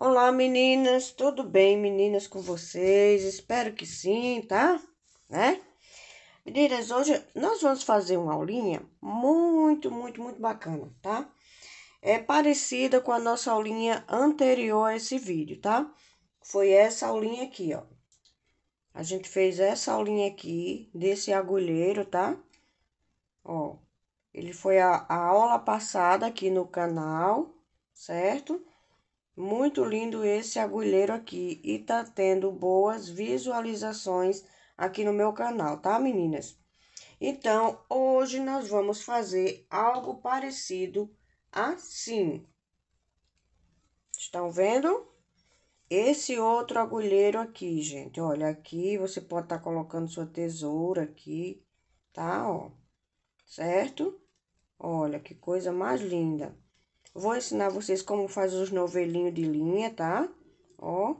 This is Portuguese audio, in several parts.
Olá, meninas, tudo bem, meninas, com vocês? Espero que sim, tá? Né? Meninas, hoje nós vamos fazer uma aulinha muito, muito, muito bacana, tá? É parecida com a nossa aulinha anterior a esse vídeo, tá? Foi essa aulinha aqui, ó. A gente fez essa aulinha aqui desse agulheiro, tá? Ó, ele foi a, a aula passada aqui no canal, certo? Muito lindo esse agulheiro aqui e tá tendo boas visualizações aqui no meu canal, tá meninas? Então, hoje nós vamos fazer algo parecido assim. Estão vendo? Esse outro agulheiro aqui, gente, olha, aqui você pode estar tá colocando sua tesoura aqui, tá, ó, certo? Olha, que coisa mais linda. Vou ensinar vocês como faz os novelinhos de linha, tá? Ó,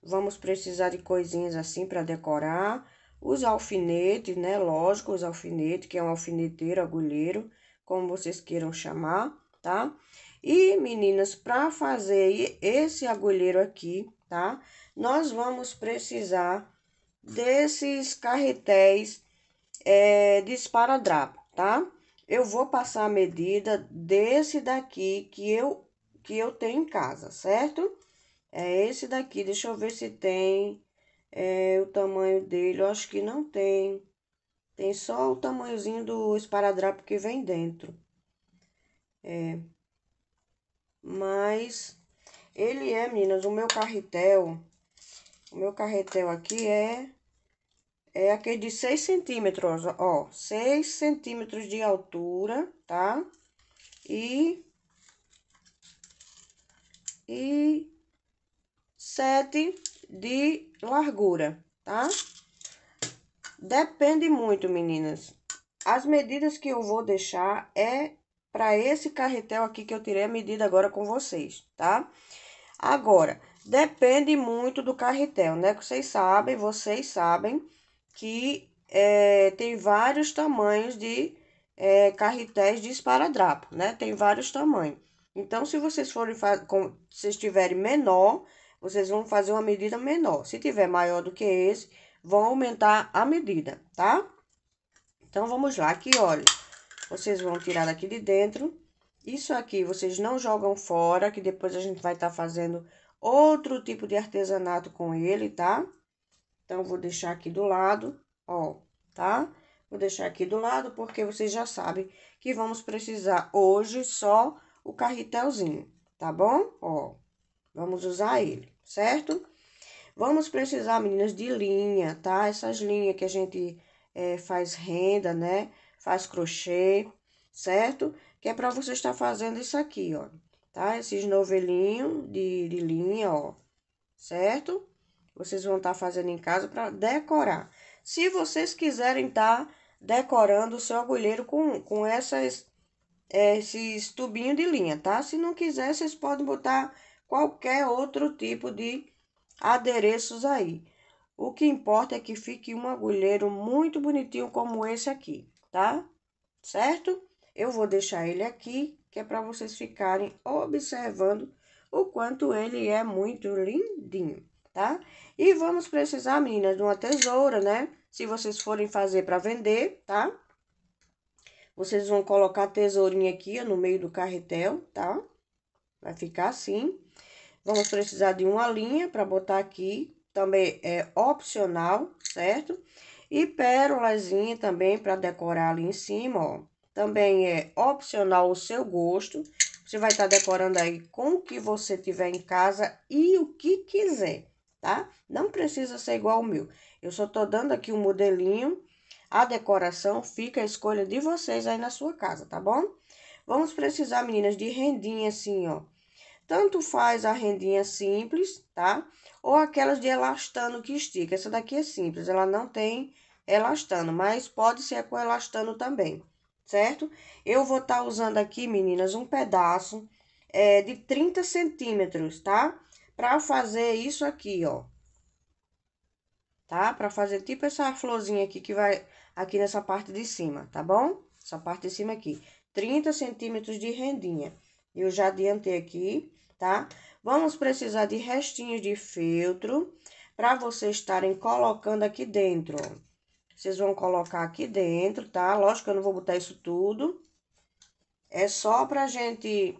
vamos precisar de coisinhas assim para decorar. Os alfinetes, né? Lógico, os alfinetes, que é um alfineteiro, agulheiro, como vocês queiram chamar, tá? E, meninas, para fazer esse agulheiro aqui, tá? Nós vamos precisar desses carretéis é, de esparadrapo, tá? eu vou passar a medida desse daqui que eu, que eu tenho em casa, certo? É esse daqui, deixa eu ver se tem é, o tamanho dele, eu acho que não tem. Tem só o tamanhozinho do esparadrapo que vem dentro. É. Mas, ele é, meninas, o meu carretel, o meu carretel aqui é é aquele de 6 centímetros, ó, 6 centímetros de altura, tá? E, e 7 de largura, tá? Depende muito, meninas. As medidas que eu vou deixar é para esse carretel aqui que eu tirei a medida agora com vocês, tá? Agora, depende muito do carretel, né? Que vocês sabem, vocês sabem que é, tem vários tamanhos de é, carretéis de esparadrapo, né? Tem vários tamanhos. Então, se vocês forem com, se estiverem menor, vocês vão fazer uma medida menor. Se tiver maior do que esse, vão aumentar a medida, tá? Então, vamos lá. Aqui, olha, vocês vão tirar daqui de dentro. Isso aqui vocês não jogam fora, que depois a gente vai estar tá fazendo outro tipo de artesanato com ele, tá? Então, vou deixar aqui do lado, ó, tá? Vou deixar aqui do lado, porque vocês já sabem que vamos precisar hoje só o carretelzinho, tá bom? Ó, vamos usar ele, certo? Vamos precisar, meninas, de linha, tá? Essas linhas que a gente é, faz renda, né? Faz crochê, certo? Que é pra você estar fazendo isso aqui, ó, tá? Esses novelinhos de, de linha, ó, certo? vocês vão estar tá fazendo em casa para decorar. Se vocês quiserem estar tá decorando o seu agulheiro com, com essas, é, esses tubinhos de linha, tá? Se não quiser, vocês podem botar qualquer outro tipo de adereços aí. O que importa é que fique um agulheiro muito bonitinho como esse aqui, tá? Certo? Eu vou deixar ele aqui, que é para vocês ficarem observando o quanto ele é muito lindinho tá? E vamos precisar, meninas, de uma tesoura, né? Se vocês forem fazer para vender, tá? Vocês vão colocar a tesourinha aqui, ó, no meio do carretel, tá? Vai ficar assim. Vamos precisar de uma linha para botar aqui, também é opcional, certo? E pérolazinha também para decorar ali em cima, ó. Também é opcional o seu gosto. Você vai estar tá decorando aí com o que você tiver em casa e o que quiser tá? Não precisa ser igual ao meu. Eu só tô dando aqui um modelinho, a decoração, fica a escolha de vocês aí na sua casa, tá bom? Vamos precisar, meninas, de rendinha assim, ó. Tanto faz a rendinha simples, tá? Ou aquelas de elastano que estica. Essa daqui é simples, ela não tem elastano, mas pode ser com elastano também, certo? Eu vou estar tá usando aqui, meninas, um pedaço é, de 30 centímetros, tá? para fazer isso aqui, ó. Tá? Para fazer tipo essa florzinha aqui que vai aqui nessa parte de cima, tá bom? Essa parte de cima aqui. 30 centímetros de rendinha. Eu já adiantei aqui, tá? Vamos precisar de restinhos de feltro para vocês estarem colocando aqui dentro. Vocês vão colocar aqui dentro, tá? Lógico que eu não vou botar isso tudo. É só pra gente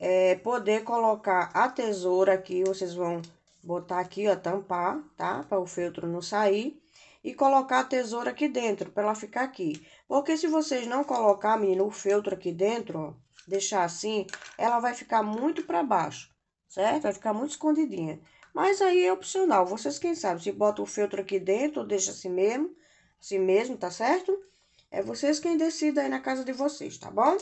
é, poder colocar a tesoura aqui, vocês vão botar aqui, ó, tampar, tá? Para o feltro não sair. E colocar a tesoura aqui dentro, para ela ficar aqui. Porque se vocês não colocar, menino, o feltro aqui dentro, ó, deixar assim, ela vai ficar muito para baixo, certo? Vai ficar muito escondidinha. Mas aí é opcional, vocês quem sabe, se bota o feltro aqui dentro deixa assim mesmo, assim mesmo, tá certo? É vocês quem decidem aí na casa de vocês, tá bom?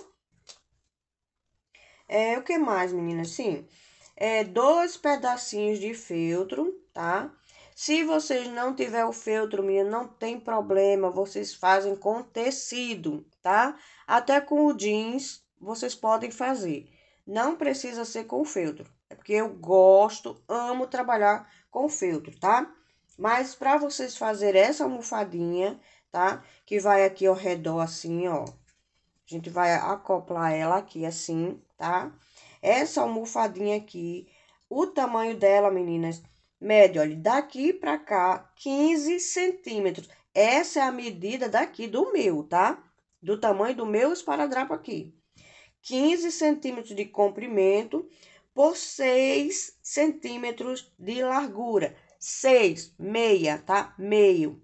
É, o que mais, meninas? Sim, é, dois pedacinhos de feltro, tá? Se vocês não tiver o feltro, menina, não tem problema, vocês fazem com tecido, tá? Até com o jeans vocês podem fazer. Não precisa ser com feltro, é porque eu gosto, amo trabalhar com feltro, tá? Mas para vocês fazer essa almofadinha, tá? Que vai aqui ao redor assim, ó. A gente vai acoplar ela aqui assim, tá? Essa almofadinha aqui, o tamanho dela, meninas, mede, olha, daqui pra cá, 15 centímetros. Essa é a medida daqui do meu, tá? Do tamanho do meu esparadrapo aqui. 15 centímetros de comprimento por 6 centímetros de largura. 6, meia, tá? Meio.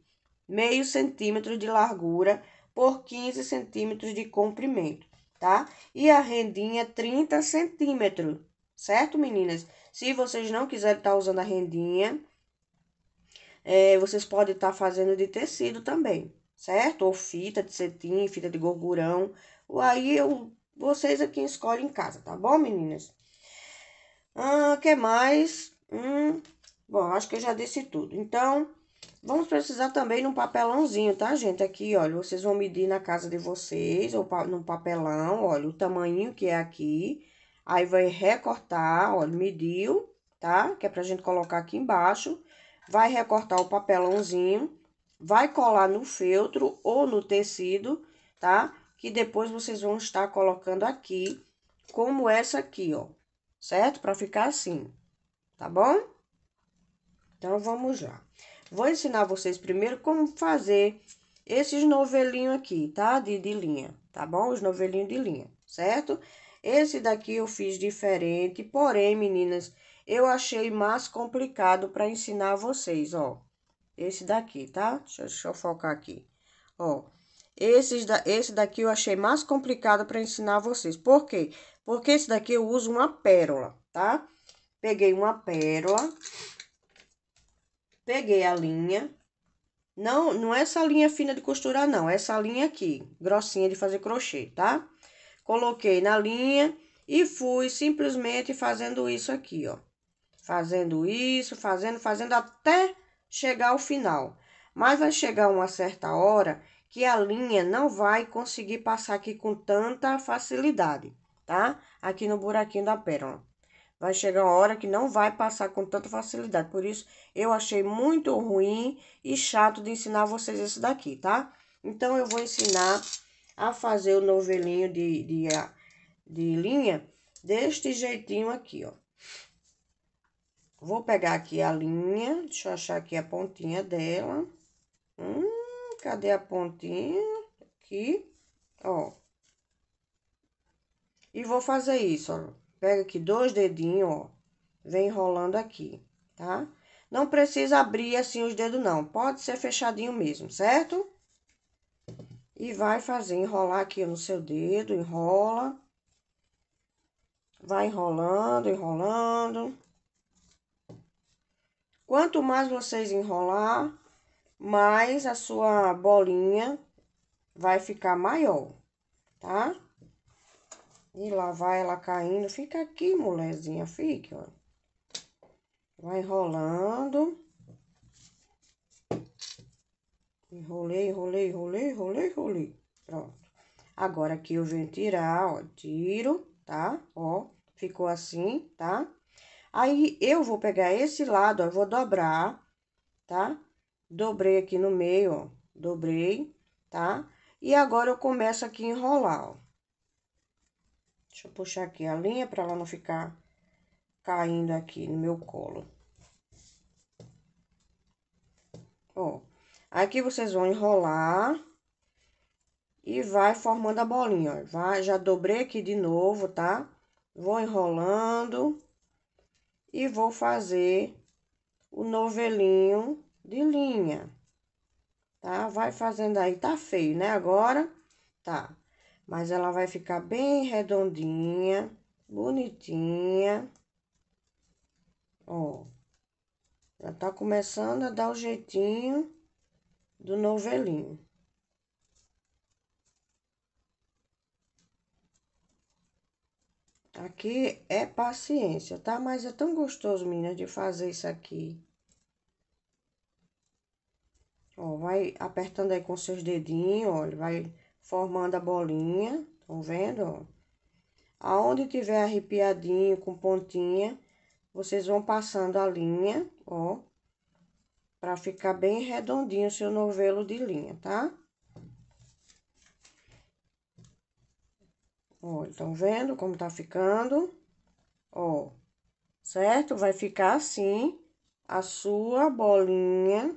Meio centímetro de largura por 15 centímetros de comprimento tá? E a rendinha 30 centímetros, certo, meninas? Se vocês não quiserem estar tá usando a rendinha, é, vocês podem estar tá fazendo de tecido também, certo? Ou fita de cetim, fita de gorgurão. Aí eu, vocês aqui é escolhem em casa, tá bom, meninas? Ah, que mais? Hum, bom, acho que eu já disse tudo. Então, Vamos precisar também de um papelãozinho, tá, gente? Aqui, olha, vocês vão medir na casa de vocês, ou pa num papelão, olha, o tamanho que é aqui. Aí, vai recortar, olha, mediu, tá? Que é pra gente colocar aqui embaixo. Vai recortar o papelãozinho, vai colar no feltro ou no tecido, tá? Que depois vocês vão estar colocando aqui, como essa aqui, ó. Certo? Pra ficar assim, tá bom? Então, vamos lá. Vou ensinar vocês primeiro como fazer esses novelinhos aqui, tá? De, de linha, tá bom? Os novelinhos de linha, certo? Esse daqui eu fiz diferente, porém, meninas, eu achei mais complicado para ensinar vocês, ó. Esse daqui, tá? Deixa, deixa eu focar aqui, ó. Esses da, esse daqui eu achei mais complicado para ensinar vocês. Por quê? Porque esse daqui eu uso uma pérola, tá? Peguei uma pérola, Peguei a linha. Não, não é essa linha fina de costurar, não. É essa linha aqui, grossinha de fazer crochê, tá? Coloquei na linha e fui simplesmente fazendo isso aqui, ó. Fazendo isso, fazendo, fazendo até chegar ao final. Mas vai chegar uma certa hora que a linha não vai conseguir passar aqui com tanta facilidade, tá? Aqui no buraquinho da pérola vai chegar uma hora que não vai passar com tanta facilidade. Por isso, eu achei muito ruim e chato de ensinar vocês isso daqui, tá? Então, eu vou ensinar a fazer o novelinho de, de, de linha deste jeitinho aqui, ó. Vou pegar aqui a linha, deixa eu achar aqui a pontinha dela. Hum, cadê a pontinha? Aqui, ó. E vou fazer isso, ó. Pega aqui dois dedinhos, ó. Vem enrolando aqui, tá? Não precisa abrir assim os dedos, não. Pode ser fechadinho mesmo, certo? E vai fazer, enrolar aqui no seu dedo, enrola. Vai enrolando, enrolando. Quanto mais vocês enrolar, mais a sua bolinha vai ficar maior, tá? E lá vai ela caindo. Fica aqui, molezinha, fique, ó. Vai enrolando. Enrolei, enrolei, enrolei, enrolei, enrolei. Pronto. Agora aqui eu venho tirar, ó, tiro, tá? Ó, ficou assim, tá? Aí, eu vou pegar esse lado, ó, vou dobrar, tá? Dobrei aqui no meio, ó, dobrei, tá? E agora eu começo aqui a enrolar, ó. Deixa eu puxar aqui a linha para ela não ficar caindo aqui no meu colo. Ó, aqui vocês vão enrolar e vai formando a bolinha, ó. Vai, já dobrei aqui de novo, tá? Vou enrolando e vou fazer o novelinho de linha, tá? Vai fazendo aí, tá feio, né? Agora, tá. Mas ela vai ficar bem redondinha, bonitinha. Ó. Já tá começando a dar o jeitinho do novelinho. Aqui é paciência, tá? Mas é tão gostoso, meninas, de fazer isso aqui. Ó, vai apertando aí com seus dedinhos, olha, vai formando a bolinha, estão vendo? Aonde tiver arrepiadinho com pontinha, vocês vão passando a linha, ó, para ficar bem redondinho o seu novelo de linha, tá? Ó, estão vendo como tá ficando? Ó, certo? Vai ficar assim a sua bolinha,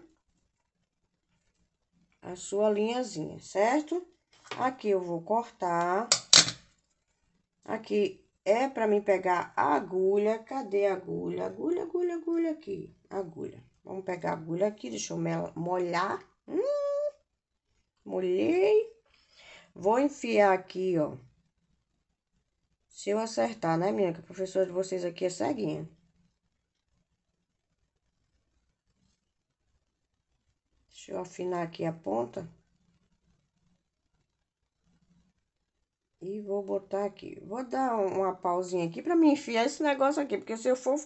a sua linhazinha, certo? Aqui eu vou cortar. Aqui é pra mim pegar a agulha. Cadê a agulha? Agulha, agulha, agulha aqui. Agulha. Vamos pegar a agulha aqui, deixa eu molhar. Hum, molhei. Vou enfiar aqui, ó. Se eu acertar, né, menina? Que a professora de vocês aqui é ceguinha. Deixa eu afinar aqui a ponta. E vou botar aqui. Vou dar uma pausinha aqui para me enfiar esse negócio aqui. Porque se eu for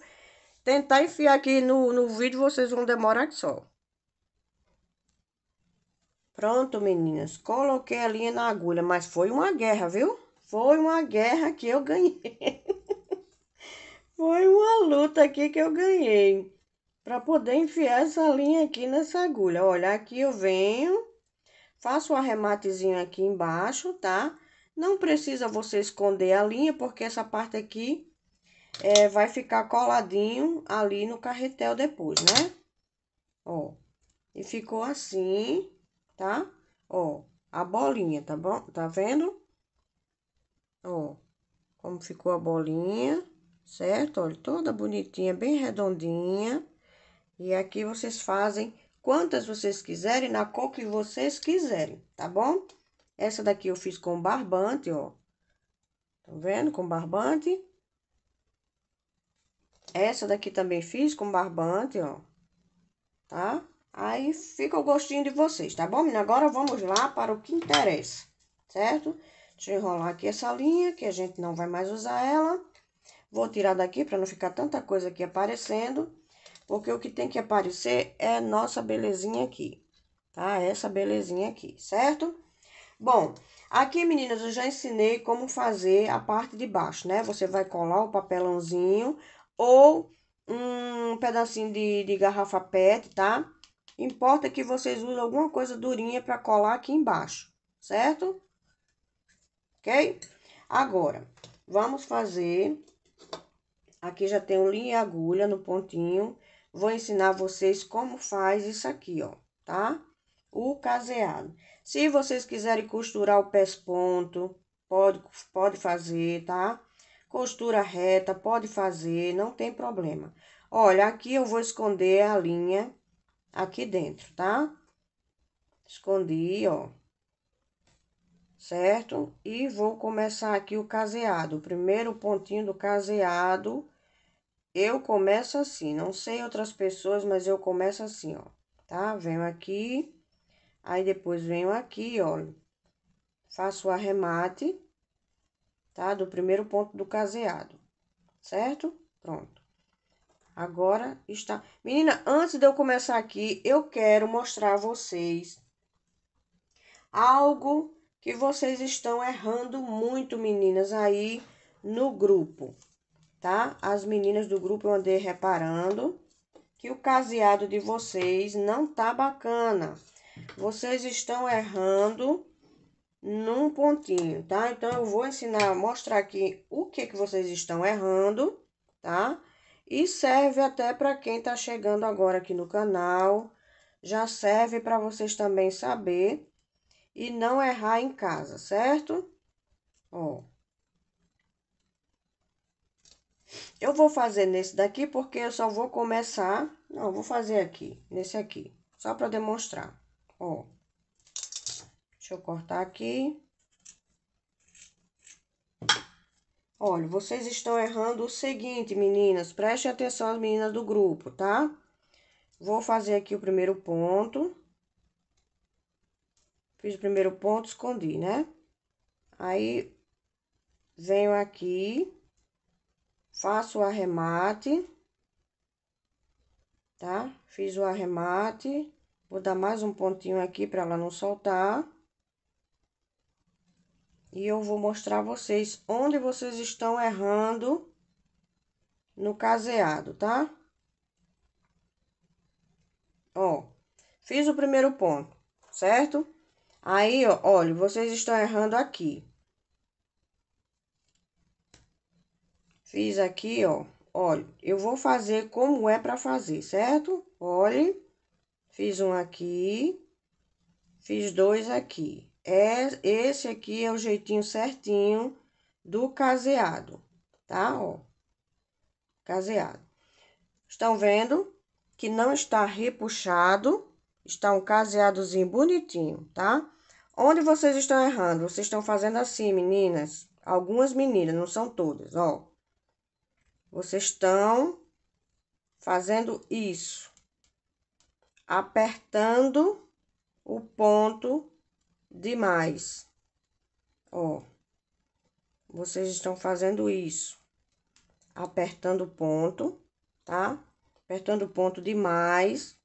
tentar enfiar aqui no, no vídeo, vocês vão demorar que só. Pronto, meninas. Coloquei a linha na agulha. Mas foi uma guerra, viu? Foi uma guerra que eu ganhei. foi uma luta aqui que eu ganhei. Para poder enfiar essa linha aqui nessa agulha. Olha, aqui eu venho. Faço um arrematezinho aqui embaixo, tá? Não precisa você esconder a linha, porque essa parte aqui é, vai ficar coladinho ali no carretel depois, né? Ó, e ficou assim, tá? Ó, a bolinha, tá bom? Tá vendo? Ó, como ficou a bolinha, certo? Olha, toda bonitinha, bem redondinha. E aqui vocês fazem quantas vocês quiserem, na cor que vocês quiserem, tá bom? Essa daqui eu fiz com barbante, ó. Tá vendo? Com barbante. Essa daqui também fiz com barbante, ó. Tá? Aí fica o gostinho de vocês, tá bom, menina? Agora vamos lá para o que interessa, certo? Deixa eu enrolar aqui essa linha, que a gente não vai mais usar ela. Vou tirar daqui para não ficar tanta coisa aqui aparecendo. Porque o que tem que aparecer é nossa belezinha aqui, tá? Essa belezinha aqui, certo? Bom, aqui meninas, eu já ensinei como fazer a parte de baixo, né? Você vai colar o papelãozinho ou um pedacinho de, de garrafa PET, tá? Importa que vocês usem alguma coisa durinha para colar aqui embaixo, certo? Ok? Agora, vamos fazer... Aqui já tem linha e agulha no pontinho. Vou ensinar vocês como faz isso aqui, ó, tá? O caseado. Se vocês quiserem costurar o pés ponto, pode, pode fazer, tá? Costura reta, pode fazer, não tem problema. Olha, aqui eu vou esconder a linha aqui dentro, tá? Escondi, ó. Certo? E vou começar aqui o caseado. O primeiro pontinho do caseado, eu começo assim. Não sei outras pessoas, mas eu começo assim, ó. Tá? Venho aqui Aí, depois venho aqui, ó, faço o arremate, tá? Do primeiro ponto do caseado, certo? Pronto. Agora está... Menina, antes de eu começar aqui, eu quero mostrar a vocês algo que vocês estão errando muito, meninas, aí no grupo, tá? As meninas do grupo eu andei reparando que o caseado de vocês não tá bacana vocês estão errando num pontinho, tá? Então, eu vou ensinar, mostrar aqui o que, que vocês estão errando, tá? E serve até para quem tá chegando agora aqui no canal, já serve para vocês também saber e não errar em casa, certo? Ó. Eu vou fazer nesse daqui porque eu só vou começar, não, vou fazer aqui, nesse aqui, só para demonstrar. Ó. Deixa eu cortar aqui. Olha, vocês estão errando o seguinte, meninas. Prestem atenção as meninas do grupo, tá? Vou fazer aqui o primeiro ponto. Fiz o primeiro ponto, escondi, né? Aí, venho aqui, faço o arremate, tá? Fiz o arremate, Vou dar mais um pontinho aqui para ela não soltar. E eu vou mostrar a vocês onde vocês estão errando no caseado, tá? Ó, fiz o primeiro ponto, certo? Aí, ó, olha, vocês estão errando aqui. Fiz aqui, ó, olha, eu vou fazer como é para fazer, certo? Olhe. Fiz um aqui, fiz dois aqui. É, esse aqui é o jeitinho certinho do caseado, tá? Ó, caseado. Estão vendo que não está repuxado, está um caseadozinho bonitinho, tá? Onde vocês estão errando? Vocês estão fazendo assim, meninas. Algumas meninas, não são todas, ó. Vocês estão fazendo isso apertando o ponto demais. Ó, vocês estão fazendo isso, apertando o ponto, tá? Apertando o ponto demais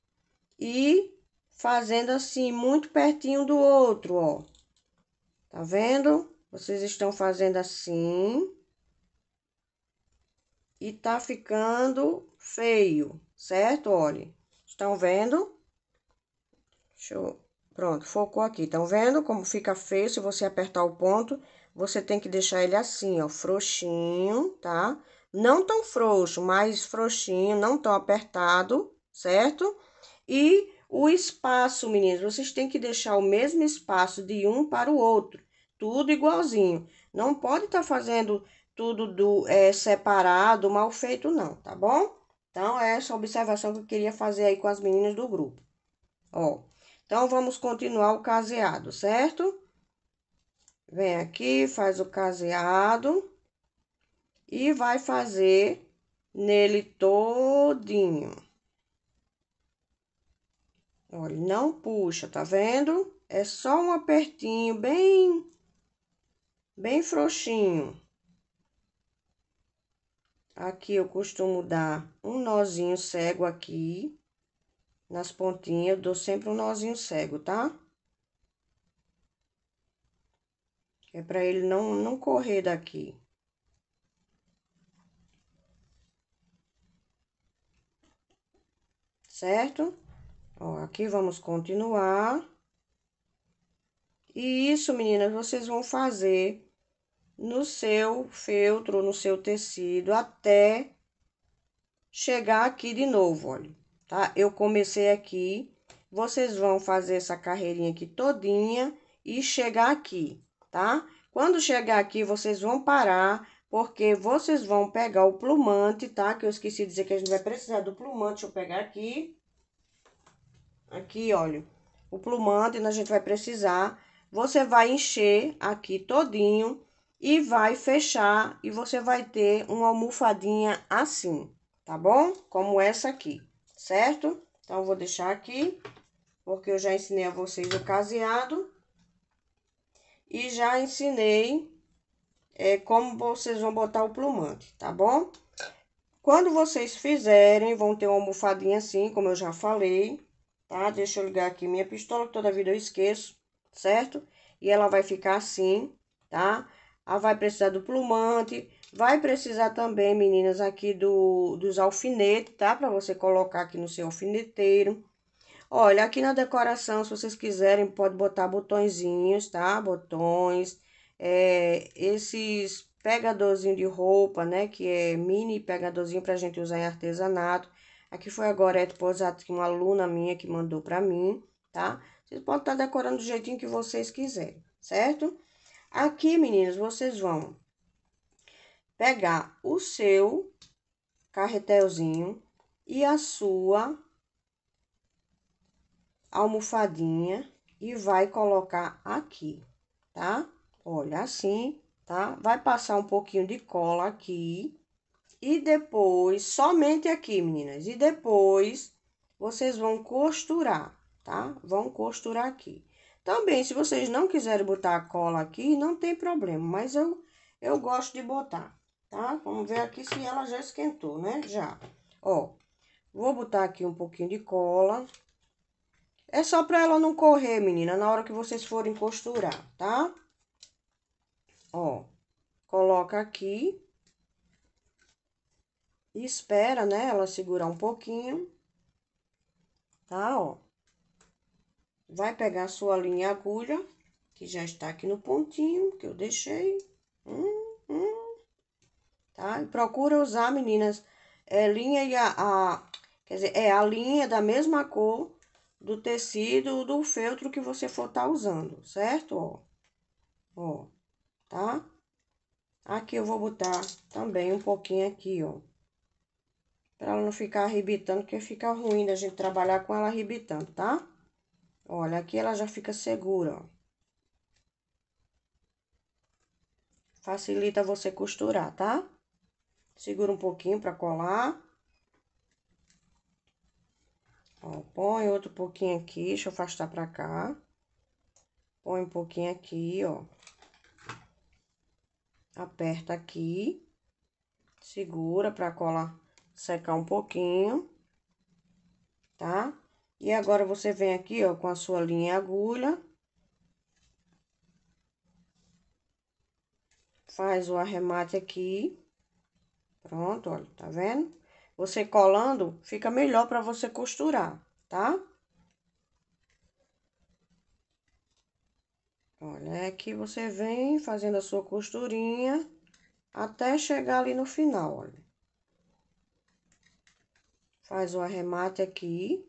e fazendo assim, muito pertinho do outro, ó. Tá vendo? Vocês estão fazendo assim. E tá ficando feio, certo? Olha, estão vendo? Deixa eu... Pronto, focou aqui. Estão vendo como fica feio se você apertar o ponto? Você tem que deixar ele assim, ó, frouxinho, tá? Não tão frouxo, mas frouxinho, não tão apertado, certo? E o espaço, meninas, vocês têm que deixar o mesmo espaço de um para o outro. Tudo igualzinho. Não pode estar tá fazendo tudo do, é, separado, mal feito, não, tá bom? Então, é essa observação que eu queria fazer aí com as meninas do grupo. Ó. Então, vamos continuar o caseado, certo? Vem aqui, faz o caseado. E vai fazer nele todinho. Olha, não puxa, tá vendo? É só um apertinho bem, bem frouxinho. Aqui eu costumo dar um nozinho cego aqui nas pontinhas, eu dou sempre um nozinho cego, tá? É pra ele não, não correr daqui. Certo? Ó, aqui vamos continuar. E isso, meninas, vocês vão fazer no seu feltro, no seu tecido, até chegar aqui de novo, olha tá? Eu comecei aqui, vocês vão fazer essa carreirinha aqui todinha e chegar aqui, tá? Quando chegar aqui, vocês vão parar, porque vocês vão pegar o plumante, tá? Que eu esqueci de dizer que a gente vai precisar do plumante, deixa eu pegar aqui. Aqui, olha, o plumante, né, a gente vai precisar. Você vai encher aqui todinho e vai fechar e você vai ter uma almofadinha assim, tá bom? Como essa aqui certo? Então, vou deixar aqui, porque eu já ensinei a vocês o caseado. E já ensinei é, como vocês vão botar o plumante, tá bom? Quando vocês fizerem, vão ter uma almofadinha assim, como eu já falei, tá? Deixa eu ligar aqui minha pistola, que toda vida eu esqueço, certo? E ela vai ficar assim, tá? Ela vai precisar do plumante, Vai precisar também, meninas, aqui do, dos alfinetes, tá? Pra você colocar aqui no seu alfineteiro. Olha, aqui na decoração, se vocês quiserem, pode botar botõezinhos, tá? Botões, é, esses pegadorzinho de roupa, né? Que é mini pegadorzinho pra gente usar em artesanato. Aqui foi a Gorete Posato, que uma aluna minha que mandou pra mim, tá? Vocês podem estar tá decorando do jeitinho que vocês quiserem, certo? Aqui, meninas, vocês vão pegar o seu carretelzinho e a sua almofadinha e vai colocar aqui, tá? Olha, assim, tá? Vai passar um pouquinho de cola aqui e depois, somente aqui, meninas, e depois vocês vão costurar, tá? Vão costurar aqui. Também, se vocês não quiserem botar a cola aqui, não tem problema, mas eu, eu gosto de botar tá? Vamos ver aqui se ela já esquentou, né? Já. Ó, vou botar aqui um pouquinho de cola. É só pra ela não correr, menina, na hora que vocês forem costurar, tá? Ó, coloca aqui. E espera, né, ela segurar um pouquinho. Tá, ó. Vai pegar a sua linha agulha, que já está aqui no pontinho que eu deixei. Hum, hum tá? E procura usar, meninas, é, linha e a, a, Quer dizer, é a linha da mesma cor do tecido do feltro que você for estar tá usando, certo? Ó, ó, tá? Aqui eu vou botar também um pouquinho aqui, ó. Pra ela não ficar arrebitando, porque fica ruim da gente trabalhar com ela arrebitando, tá? Olha, aqui ela já fica segura, ó. Facilita você costurar, tá? Segura um pouquinho pra colar. Ó, põe outro pouquinho aqui, deixa eu afastar pra cá. Põe um pouquinho aqui, ó. Aperta aqui. Segura pra colar, secar um pouquinho. Tá? E agora, você vem aqui, ó, com a sua linha agulha. Faz o arremate aqui. Pronto, olha, tá vendo? Você colando, fica melhor para você costurar, tá? Olha, aqui é você vem fazendo a sua costurinha até chegar ali no final, olha. Faz o arremate aqui,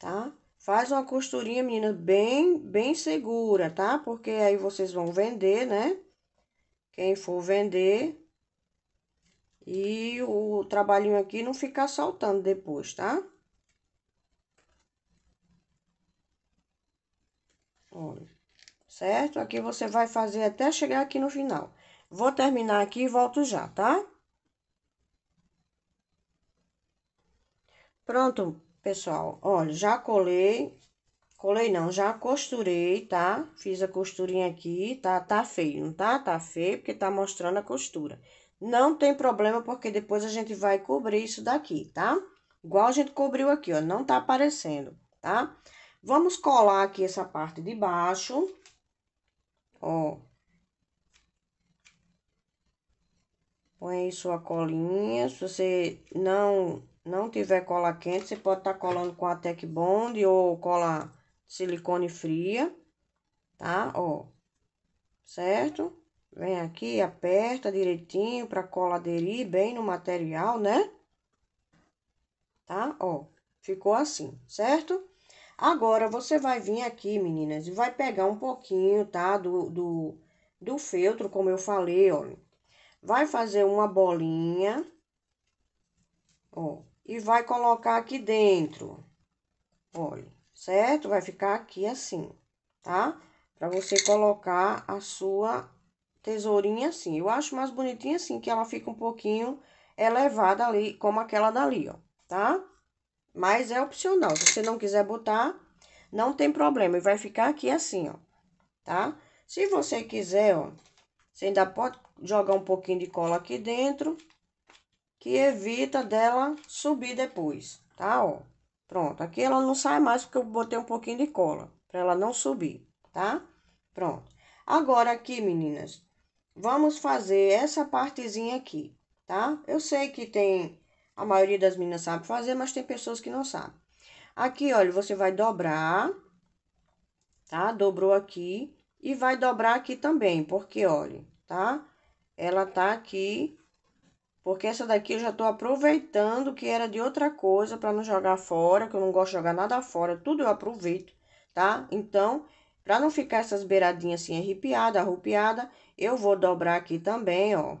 tá? Faz uma costurinha, menina, bem, bem segura, tá? Porque aí vocês vão vender, né? Quem for vender, e o trabalhinho aqui não ficar saltando depois, tá? Olha, certo? Aqui você vai fazer até chegar aqui no final. Vou terminar aqui e volto já, tá? Pronto, pessoal. Olha, já colei. Colei não, já costurei, tá? Fiz a costurinha aqui, tá? Tá feio, não tá? Tá feio porque tá mostrando a costura. Não tem problema, porque depois a gente vai cobrir isso daqui, tá? Igual a gente cobriu aqui, ó, não tá aparecendo, tá? Vamos colar aqui essa parte de baixo, ó. Põe aí sua colinha, se você não, não tiver cola quente, você pode estar tá colando com a Tec Bond ou cola silicone fria, tá? Ó, certo? Vem aqui, aperta direitinho pra cola aderir bem no material, né? Tá? Ó, ficou assim, certo? Agora, você vai vir aqui, meninas, e vai pegar um pouquinho, tá? Do, do, do feltro, como eu falei, ó. Vai fazer uma bolinha, ó, e vai colocar aqui dentro. Olha, certo? Vai ficar aqui assim, tá? Pra você colocar a sua tesourinha assim. Eu acho mais bonitinha assim, que ela fica um pouquinho elevada ali, como aquela dali, ó, tá? Mas é opcional, se você não quiser botar, não tem problema. E vai ficar aqui assim, ó, tá? Se você quiser, ó, você ainda pode jogar um pouquinho de cola aqui dentro, que evita dela subir depois, tá, ó? Pronto, aqui ela não sai mais porque eu botei um pouquinho de cola, pra ela não subir, tá? Pronto. Agora aqui, meninas, vamos fazer essa partezinha aqui, tá? Eu sei que tem, a maioria das meninas sabe fazer, mas tem pessoas que não sabem. Aqui, olha, você vai dobrar, tá? Dobrou aqui e vai dobrar aqui também, porque, olha, tá? Ela tá aqui, porque essa daqui eu já tô aproveitando que era de outra coisa para não jogar fora, que eu não gosto de jogar nada fora, tudo eu aproveito, tá? Então, para não ficar essas beiradinhas assim arrepiada, arrupiada, eu vou dobrar aqui também, ó.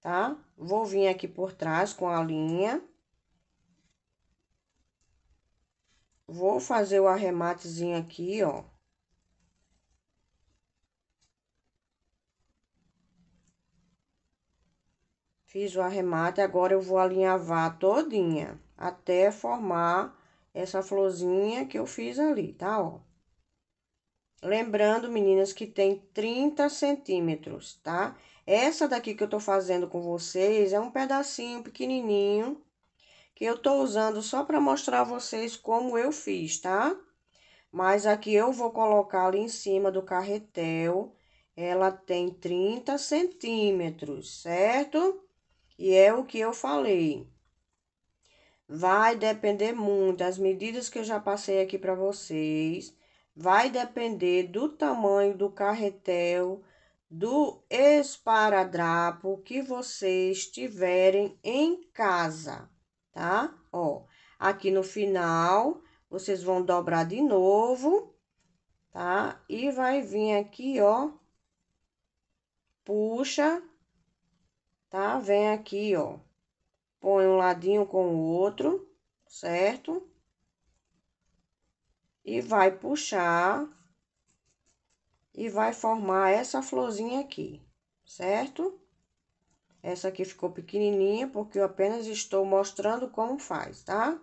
Tá? Vou vir aqui por trás com a linha. Vou fazer o arrematezinho aqui, ó. Fiz o arremate, agora eu vou alinhavar todinha, até formar essa florzinha que eu fiz ali, tá, ó. Lembrando, meninas, que tem 30 centímetros, tá? Essa daqui que eu tô fazendo com vocês é um pedacinho pequenininho que eu tô usando só pra mostrar a vocês como eu fiz, tá? Mas aqui eu vou colocar ali em cima do carretel, ela tem 30 centímetros, certo? E é o que eu falei. Vai depender muito das medidas que eu já passei aqui pra vocês vai depender do tamanho do carretel, do esparadrapo que vocês tiverem em casa, tá? Ó, aqui no final, vocês vão dobrar de novo, tá? E vai vir aqui, ó, puxa, tá? Vem aqui, ó, põe um ladinho com o outro, certo? e vai puxar e vai formar essa florzinha aqui, certo? Essa aqui ficou pequenininha porque eu apenas estou mostrando como faz, tá?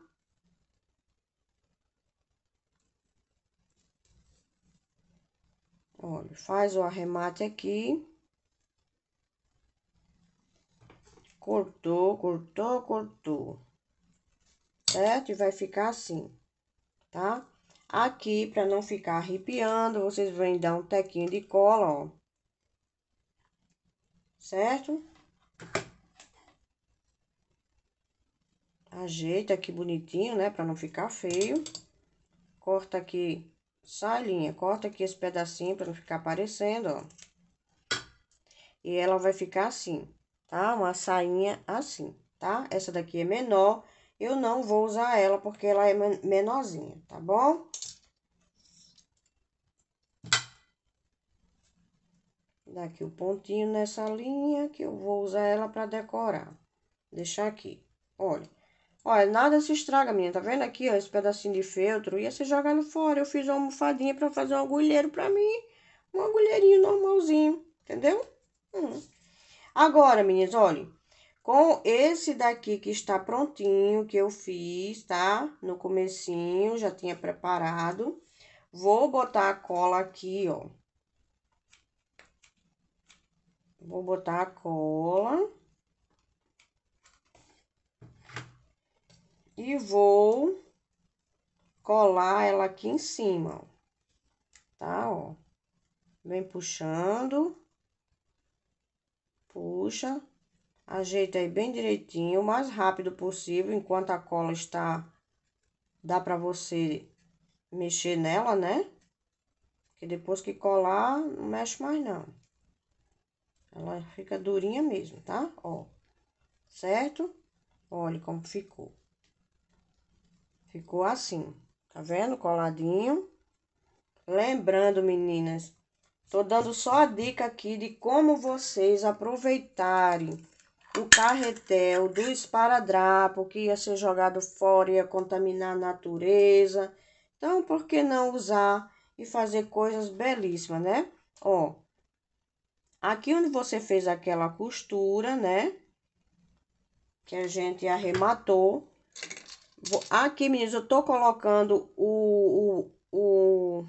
Olha, faz o arremate aqui. Cortou, cortou, cortou. Certo? E vai ficar assim, tá? Tá? Aqui, para não ficar arrepiando, vocês vêm dar um tequinho de cola, ó. Certo? Ajeita aqui bonitinho, né? Para não ficar feio. Corta aqui, sai linha, corta aqui esse pedacinho para não ficar aparecendo, ó. E ela vai ficar assim, tá? Uma sainha assim, tá? Essa daqui é menor eu não vou usar ela porque ela é menorzinha, tá bom? Daqui o um pontinho nessa linha que eu vou usar ela para decorar. Deixar aqui, olha. Olha, nada se estraga, menina. Tá vendo aqui, ó, esse pedacinho de feltro? Ia jogar no fora. Eu fiz uma almofadinha para fazer um agulheiro para mim. Um agulheirinho normalzinho, entendeu? Hum. Agora, meninas, olha. Com esse daqui que está prontinho, que eu fiz, tá? No comecinho, já tinha preparado. Vou botar a cola aqui, ó. Vou botar a cola. E vou colar ela aqui em cima, ó. Tá, ó. Vem puxando. Puxa. Ajeita aí bem direitinho, o mais rápido possível, enquanto a cola está... Dá pra você mexer nela, né? Porque depois que colar, não mexe mais não. Ela fica durinha mesmo, tá? Ó, certo? Olha como ficou. Ficou assim, tá vendo? Coladinho. Lembrando, meninas, tô dando só a dica aqui de como vocês aproveitarem o carretel do esparadrapo que ia ser jogado fora, ia contaminar a natureza. Então, por que não usar e fazer coisas belíssimas, né? Ó, aqui onde você fez aquela costura, né? Que a gente arrematou. Aqui, meninas, eu tô colocando o, o, o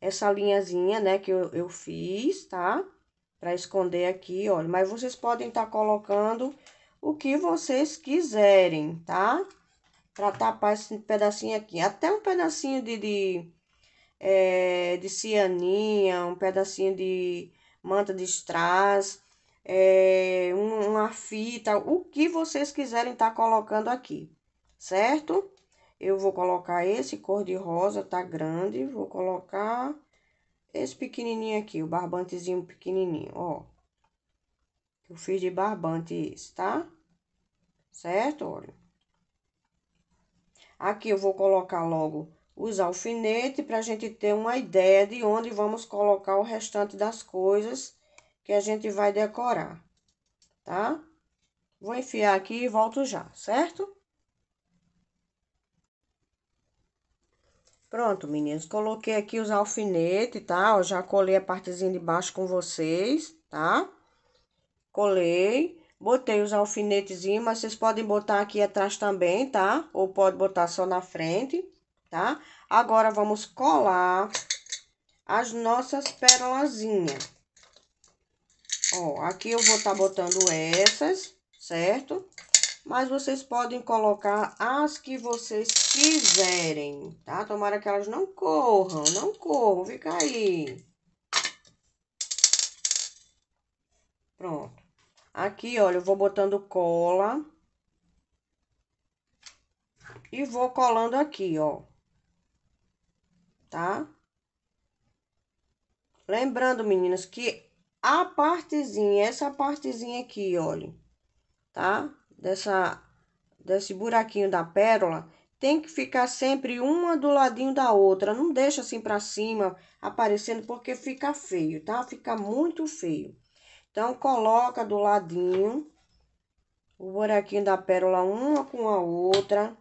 essa linhazinha, né, que eu, eu fiz, tá? Tá? para esconder aqui, olha. Mas vocês podem estar tá colocando o que vocês quiserem, tá? Para tapar esse pedacinho aqui. Até um pedacinho de, de, é, de cianinha, um pedacinho de manta de strass, é, uma fita, o que vocês quiserem estar tá colocando aqui, certo? Eu vou colocar esse cor de rosa, tá grande, vou colocar esse pequenininho aqui, o barbantezinho pequenininho, ó. Eu fiz de barbante esse, tá? Certo? Olha. Aqui eu vou colocar logo os alfinetes pra gente ter uma ideia de onde vamos colocar o restante das coisas que a gente vai decorar, tá? Vou enfiar aqui e volto já, certo? Pronto, meninos, coloquei aqui os alfinetes, tá? Ó, já colei a partezinha de baixo com vocês, tá? Colei, botei os alfinetezinhos, mas vocês podem botar aqui atrás também, tá? Ou pode botar só na frente, tá? Agora, vamos colar as nossas pérolazinhas. Ó, aqui eu vou estar tá botando essas, certo? mas vocês podem colocar as que vocês quiserem, tá? Tomara que elas não corram, não corram, fica aí. Pronto. Aqui, olha, eu vou botando cola. E vou colando aqui, ó. Tá? Lembrando, meninas, que a partezinha, essa partezinha aqui, olha, tá? dessa desse buraquinho da pérola, tem que ficar sempre uma do ladinho da outra. Não deixa assim para cima aparecendo porque fica feio, tá? Fica muito feio. Então coloca do ladinho o buraquinho da pérola uma com a outra.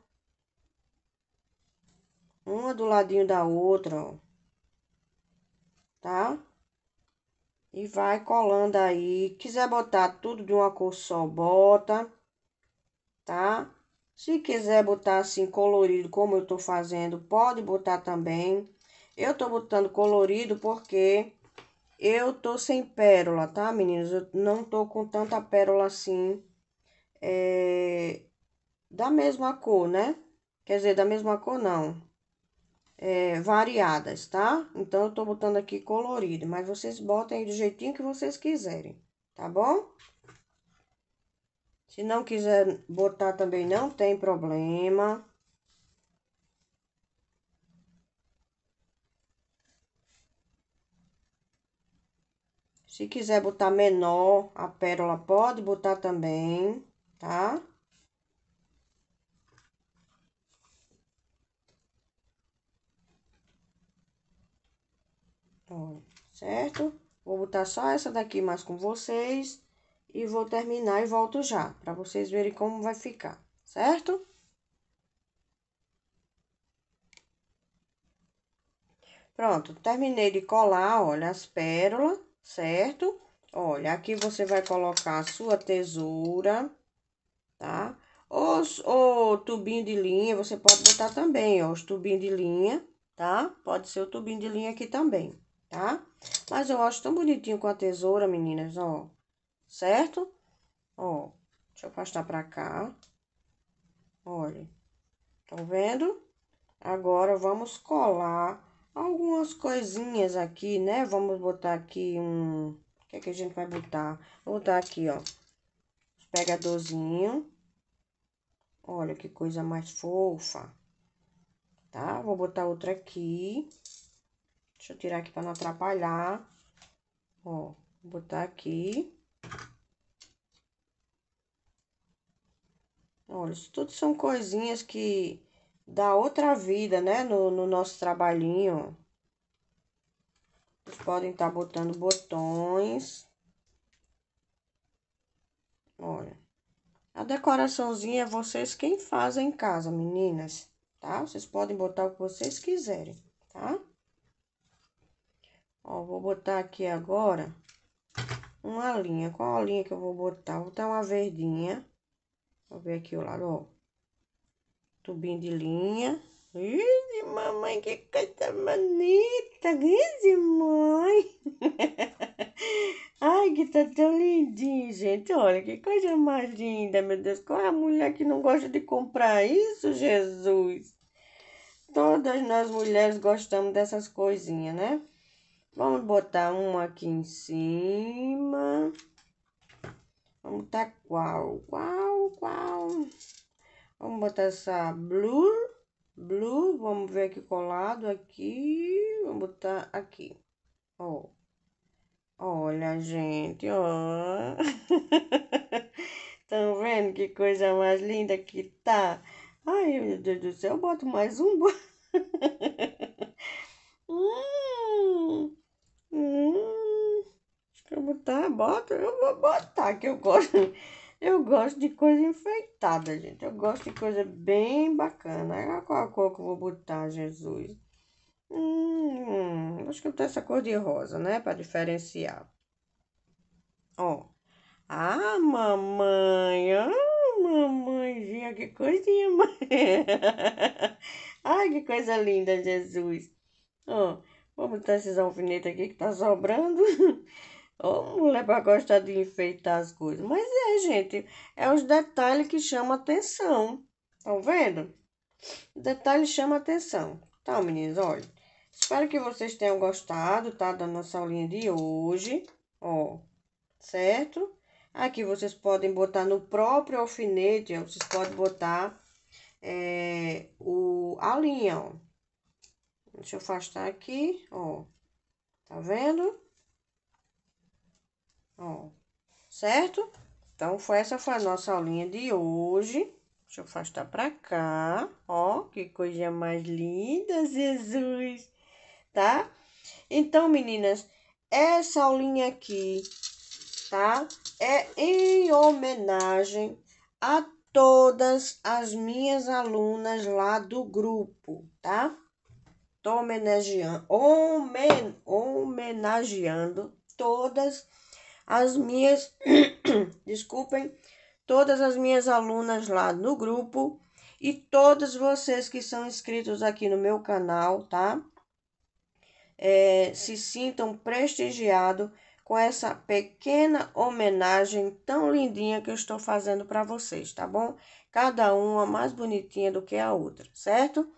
Uma do ladinho da outra, ó. Tá? E vai colando aí. Quiser botar tudo de uma cor só, bota tá? Se quiser botar assim colorido, como eu tô fazendo, pode botar também. Eu tô botando colorido porque eu tô sem pérola, tá, meninos? Eu não tô com tanta pérola assim, é, da mesma cor, né? Quer dizer, da mesma cor não, é, variadas, tá? Então, eu tô botando aqui colorido, mas vocês botem aí do jeitinho que vocês quiserem, tá bom? Se não quiser botar também, não tem problema. Se quiser botar menor, a pérola pode botar também, tá? certo? Vou botar só essa daqui mais com vocês e vou terminar e volto já, para vocês verem como vai ficar, certo? Pronto, terminei de colar, olha, as pérolas, certo? Olha, aqui você vai colocar a sua tesoura, tá? Os, o tubinho de linha, você pode botar também, ó, os tubinhos de linha, tá? Pode ser o tubinho de linha aqui também, tá? Mas eu acho tão bonitinho com a tesoura, meninas, ó certo? Ó, deixa eu afastar pra cá. Olha, estão vendo? Agora, vamos colar algumas coisinhas aqui, né? Vamos botar aqui um... O que é que a gente vai botar? Vou botar aqui, ó, os Olha que coisa mais fofa. Tá? Vou botar outra aqui. Deixa eu tirar aqui para não atrapalhar. Ó, vou botar aqui. Olha, isso tudo são coisinhas que dá outra vida, né? No, no nosso trabalhinho. Vocês podem estar tá botando botões. Olha. A decoraçãozinha é vocês quem fazem em casa, meninas, tá? Vocês podem botar o que vocês quiserem, tá? Ó, vou botar aqui agora uma linha. Qual a linha que eu vou botar? Vou botar uma verdinha. Vou ver aqui o lado, ó. Tubinho de linha. Ih, mamãe, que coisa bonita. Grande mãe. Ai, que tá tão lindinho, gente. Olha, que coisa mais linda, meu Deus. Qual é a mulher que não gosta de comprar isso, Jesus? Todas nós mulheres gostamos dessas coisinhas, né? Vamos botar uma aqui em cima. Vamos botar qual, qual, qual. Vamos botar essa blue, blue. Vamos ver aqui colado aqui. Vamos botar aqui. Ó. Olha, gente, ó. Estão vendo que coisa mais linda que tá? Ai, meu Deus do céu, eu boto mais um. hum, hum. Eu botar, bota, eu vou botar, que eu gosto. Eu gosto de coisa enfeitada, gente. Eu gosto de coisa bem bacana. Olha qual a cor que eu vou botar, Jesus. Hum, acho que eu tenho essa cor de rosa, né? Pra diferenciar. Ó. Ah, mamãe. Ah, mamãezinha, que coisinha, mãe. Ai, que coisa linda, Jesus. Ó, vou botar esses alfinetes aqui que tá sobrando. Ô, mulher pra gostar de enfeitar as coisas. Mas é, gente, é os detalhes que chamam atenção. Estão vendo? Detalhe chama atenção. Tá, meninas, olha. Espero que vocês tenham gostado, tá? Da nossa aulinha de hoje. Ó, certo? Aqui vocês podem botar no próprio alfinete, ó, vocês podem botar é, o, a linha, ó. Deixa eu afastar aqui, ó. Tá vendo? Ó, certo? Então, foi, essa foi a nossa aulinha de hoje. Deixa eu afastar pra cá. Ó, que coisa mais linda, Jesus! Tá? Então, meninas, essa aulinha aqui, tá? É em homenagem a todas as minhas alunas lá do grupo, tá? Tô homenageando, homen, homenageando todas as as minhas, desculpem, todas as minhas alunas lá no grupo e todos vocês que são inscritos aqui no meu canal, tá? É, se sintam prestigiados com essa pequena homenagem tão lindinha que eu estou fazendo para vocês, tá bom? Cada uma mais bonitinha do que a outra, certo?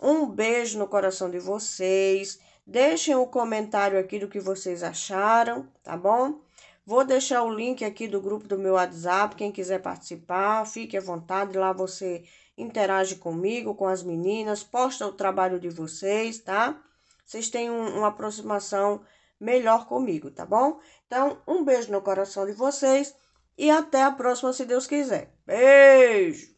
Um beijo no coração de vocês. Deixem o um comentário aqui do que vocês acharam, tá bom? Vou deixar o link aqui do grupo do meu WhatsApp, quem quiser participar, fique à vontade, lá você interage comigo, com as meninas, posta o trabalho de vocês, tá? Vocês têm um, uma aproximação melhor comigo, tá bom? Então, um beijo no coração de vocês e até a próxima, se Deus quiser. Beijo!